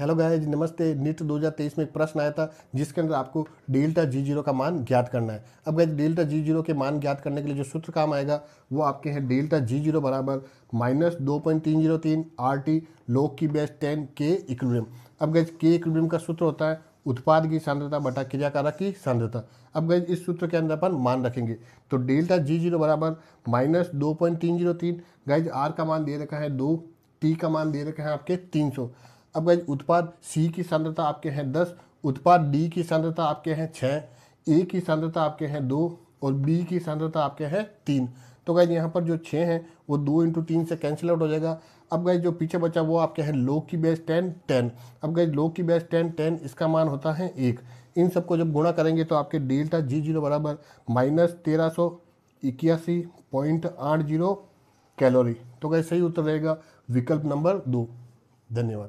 hello guys नमस्ते NEET 2023 में एक प्रश्न आया था जिसके अंदर आपको डेल्टा जी जीरो का मान ज्ञात करना है अब गाइज डेल्टा जी जीरो के मान ज्ञात करने के लिए जो सूत्र काम आएगा वो आपके हैं डेल्टा जी जीरो बराबर माइनस दो पॉइंट तीन जीरो तीन आर टी लोक की बेस टेन के इक्विलिब्रियम अब गाइज के इक्विलिब्रियम का सूत्र होता है उत्पाद की सांद्रता बटा क्रियाकारक की सांद्रता अब गए इस सूत्र के अंदर अपन मान रखेंगे तो डेल्टा जी जीरो बराबर माइनस दो पॉइंट तीन जीरो तीन गाइज आर का मान दे रखा है दो टी का मान दे रखा है आपके तीन सौ अब गाइज उत्पाद सी की सांद्रता आपके हैं दस उत्पाद डी की सांद्रता आपके हैं छः ए की सांद्रता आपके हैं दो और बी की सांद्रता आपके हैं तीन तो गाइज यहाँ पर जो छः हैं वो दो इंटू तीन से कैंसिल आउट हो जाएगा अब गाइज जो पीछे बचा वो आपके हैं लोग की बेस टेन टेन अब गाइज लोग की बेस टेन टेन इसका मान होता है एक इन सबको जब गुणा करेंगे तो आपके डेल्टा जी जीरो बराबर माइनस तेरह सौ इक्यासी पॉइंट आठ जीरो कैलोरी तो गाइज सही उत्तर रहेगा विकल्प नंबर दो धन्यवाद